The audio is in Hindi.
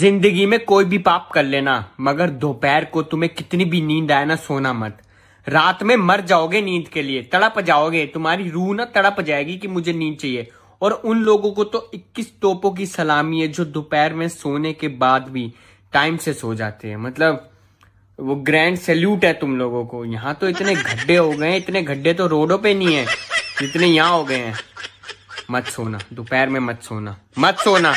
जिंदगी में कोई भी पाप कर लेना मगर दोपहर को तुम्हें कितनी भी नींद आए ना सोना मत रात में मर जाओगे नींद के लिए तड़प जाओगे तुम्हारी रूह ना तड़प जाएगी कि मुझे नींद चाहिए और उन लोगों को तो 21 तोपों की सलामी है जो दोपहर में सोने के बाद भी टाइम से सो जाते हैं मतलब वो ग्रैंड सैल्यूट है तुम लोगों को यहाँ तो इतने गड्ढे हो गए इतने गड्ढे तो रोडों पे नहीं है जितने यहाँ हो गए हैं मत सोना दोपहर में मत सोना मत सोना